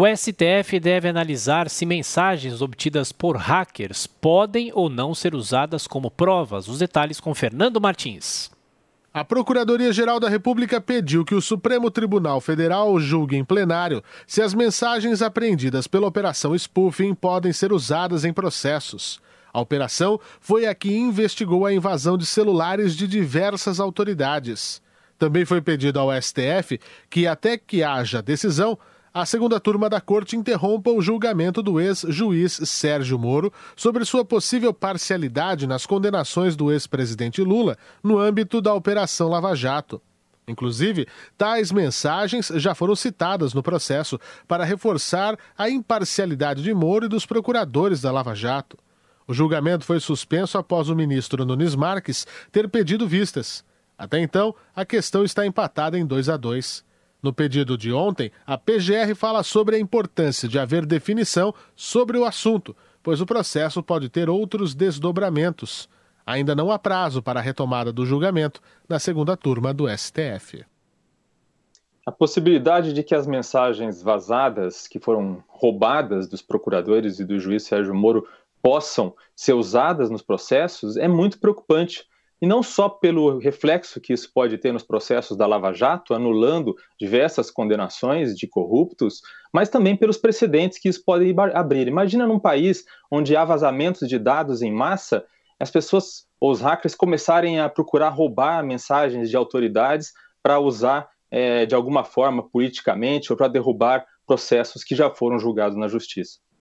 O STF deve analisar se mensagens obtidas por hackers podem ou não ser usadas como provas. Os detalhes com Fernando Martins. A Procuradoria-Geral da República pediu que o Supremo Tribunal Federal julgue em plenário se as mensagens apreendidas pela Operação Spoofing podem ser usadas em processos. A operação foi a que investigou a invasão de celulares de diversas autoridades. Também foi pedido ao STF que, até que haja decisão, a segunda turma da corte interrompa o julgamento do ex-juiz Sérgio Moro sobre sua possível parcialidade nas condenações do ex-presidente Lula no âmbito da Operação Lava Jato. Inclusive, tais mensagens já foram citadas no processo para reforçar a imparcialidade de Moro e dos procuradores da Lava Jato. O julgamento foi suspenso após o ministro Nunes Marques ter pedido vistas. Até então, a questão está empatada em 2 a 2. No pedido de ontem, a PGR fala sobre a importância de haver definição sobre o assunto, pois o processo pode ter outros desdobramentos. Ainda não há prazo para a retomada do julgamento na segunda turma do STF. A possibilidade de que as mensagens vazadas, que foram roubadas dos procuradores e do juiz Sérgio Moro, possam ser usadas nos processos é muito preocupante e não só pelo reflexo que isso pode ter nos processos da Lava Jato, anulando diversas condenações de corruptos, mas também pelos precedentes que isso pode abrir. Imagina num país onde há vazamentos de dados em massa, as pessoas os hackers começarem a procurar roubar mensagens de autoridades para usar é, de alguma forma politicamente ou para derrubar processos que já foram julgados na justiça.